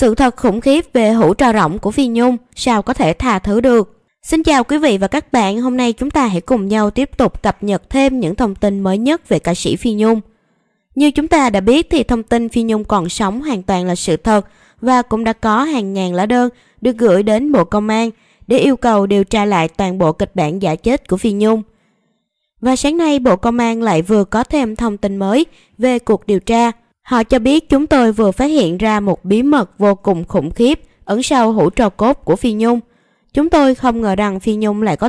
Sự thật khủng khiếp về hũ trò rộng của Phi Nhung sao có thể tha thứ được. Xin chào quý vị và các bạn, hôm nay chúng ta hãy cùng nhau tiếp tục cập nhật thêm những thông tin mới nhất về ca sĩ Phi Nhung. Như chúng ta đã biết thì thông tin Phi Nhung còn sống hoàn toàn là sự thật và cũng đã có hàng ngàn lá đơn được gửi đến Bộ Công an để yêu cầu điều tra lại toàn bộ kịch bản giả chết của Phi Nhung. Và sáng nay Bộ Công an lại vừa có thêm thông tin mới về cuộc điều tra Họ cho biết chúng tôi vừa phát hiện ra một bí mật vô cùng khủng khiếp ẩn sau hũ trò cốt của Phi Nhung. Chúng tôi không ngờ rằng Phi Nhung lại có